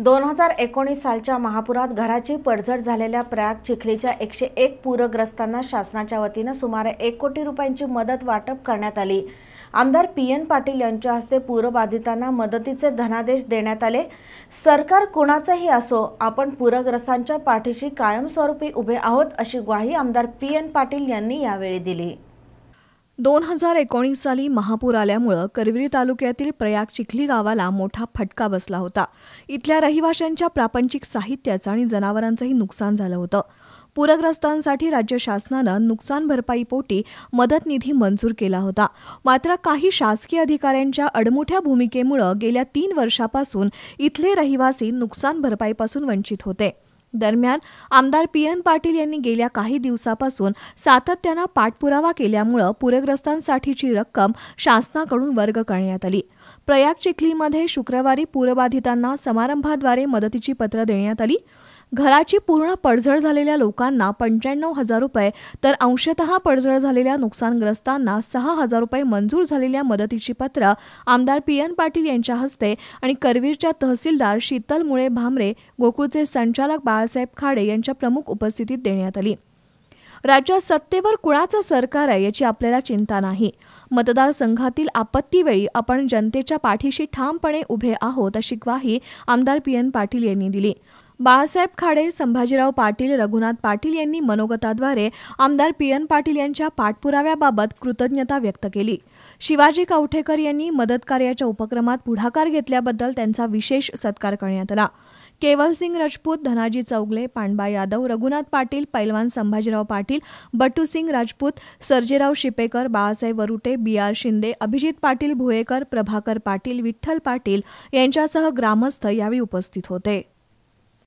दोन हजार एकोणीस सालच्या महापुरात घराची पडझड झालेल्या प्रयाग चिखलीच्या एकशे एक पूरग्रस्तांना शासनाच्या वतीनं सुमारे एक कोटी रुपयांची मदत वाटप करण्यात आली आमदार पी एन पाटील यांच्या हस्ते पूरबाधितांना मदतीचे धनादेश देण्यात आले सरकार कुणाचंही असो आपण पूरग्रस्तांच्या पाठीशी कायमस्वरूपी उभे आहोत अशी ग्वाही आमदार पी एन पाटील यांनी यावेळी दिली दोन हजार एकोणीस साली महापूर आल्यामुळं करवीरी तालुक्यातील प्रयाग चिखली गावाला मोठा फटका बसला होता इथल्या रहिवाशांच्या प्रापंचिक साहित्याचं आणि जनावरांचंही नुकसान झालं होतं पूरग्रस्तांसाठी राज्य शासनानं नुकसान भरपाईपोटी मदत निधी मंजूर केला होता मात्र काही शासकीय अधिकाऱ्यांच्या अडमुठ्या भूमिकेमुळं गेल्या तीन वर्षापासून इथले रहिवासी नुकसान भरपाईपासून वंचित होते दरम्यान आमदार पी एन पाटील यांनी गेल्या काही दिवसापासून सातत्यानं पाठपुरावा केल्यामुळं पूरग्रस्तांसाठीची रक्कम शासनाकडून वर्ग करण्यात आली प्रयाग चिखलीमध्ये शुक्रवारी पूरबाधितांना समारंभाद्वारे मदतीची पत्र देण्यात आली घराची पूर्ण पडझड झालेल्या लोकांना पंच्याण्णव हजार रुपये तर अंशतः पडझड झालेल्या नुकसानग्रस्तांना सहा हजार रुपये मंजूर झालेल्या मदतीची पत्र आमदार पी एन पाटील यांच्या हस्ते आणि करवीरच्या तहसीलदार शीतल मुळे भामरे गोकुळचे संचालक बाळासाहेब खाडे यांच्या प्रमुख उपस्थितीत देण्यात आली राज्यात सत्तेवर कुणाचं सरकार आहे याची आपल्याला चिंता नाही मतदारसंघातील आपत्तीवेळी आपण जनतेच्या पाठीशी ठामपणे उभे आहोत अशी ग्वाही आमदार पी एन पाटील यांनी दिली बाळासाहेब खाडे संभाजीराव पाटील रघुनाथ पाटील यांनी मनोगताद्वारे आमदार पी एन पाटील यांच्या पाठपुराव्याबाबत कृतज्ञता व्यक्त केली शिवाजी कवठेकर यांनी मदतकार्याच्या उपक्रमात पुढाकार घेतल्याबद्दल त्यांचा विशेष सत्कार करण्यात आला केवलसिंग राजपूत धनाजी चौगले पांडबा यादव रघुनाथ पाटील पैलवान संभाजीराव पाटील बटूसिंग राजपूत सर्जेराव शिपेकर बाळासाहेब वरुटे बी आर शिंदे अभिजित पाटील भुयेकर प्रभाकर पाटील विठ्ठल पाटील यांच्यासह ग्रामस्थ यावेळी उपस्थित होते